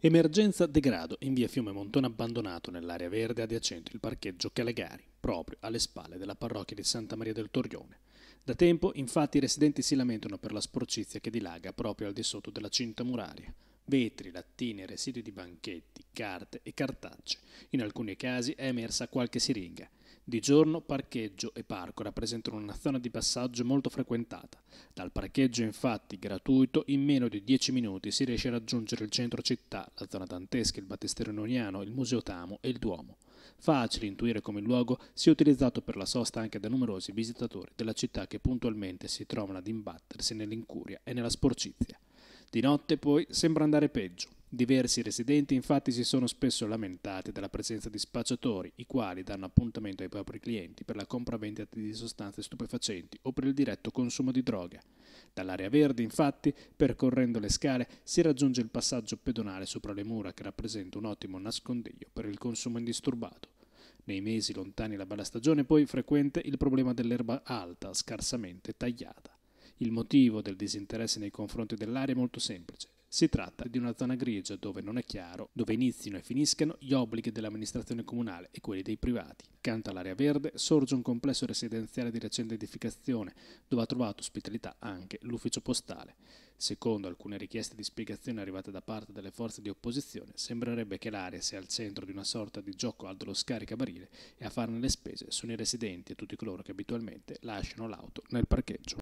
Emergenza degrado in via Fiume Montone abbandonato nell'area verde adiacente il parcheggio Calegari, proprio alle spalle della parrocchia di Santa Maria del Torrione. Da tempo, infatti, i residenti si lamentano per la sporcizia che dilaga proprio al di sotto della cinta muraria. Vetri, lattine, residui di banchetti, carte e cartacce. In alcuni casi è emersa qualche siringa. Di giorno parcheggio e parco rappresentano una zona di passaggio molto frequentata. Dal parcheggio infatti gratuito in meno di 10 minuti si riesce a raggiungere il centro città, la zona dantesca, il battistero noniano, il museo Tamo e il Duomo. Facile intuire come il luogo sia utilizzato per la sosta anche da numerosi visitatori della città che puntualmente si trovano ad imbattersi nell'incuria e nella sporcizia. Di notte poi sembra andare peggio. Diversi residenti infatti si sono spesso lamentati della presenza di spacciatori, i quali danno appuntamento ai propri clienti per la compravendita di sostanze stupefacenti o per il diretto consumo di droga. Dall'area verde, infatti, percorrendo le scale, si raggiunge il passaggio pedonale sopra le mura che rappresenta un ottimo nascondiglio per il consumo indisturbato. Nei mesi lontani la bella stagione poi frequente il problema dell'erba alta, scarsamente tagliata. Il motivo del disinteresse nei confronti dell'area è molto semplice. Si tratta di una zona grigia dove non è chiaro dove inizino e finiscano gli obblighi dell'amministrazione comunale e quelli dei privati. Accanto all'area verde sorge un complesso residenziale di recente edificazione dove ha trovato ospitalità anche l'ufficio postale. Secondo alcune richieste di spiegazione arrivate da parte delle forze di opposizione, sembrerebbe che l'area sia al centro di una sorta di gioco al dello scaricabarile e a farne le spese sono i residenti e tutti coloro che abitualmente lasciano l'auto nel parcheggio.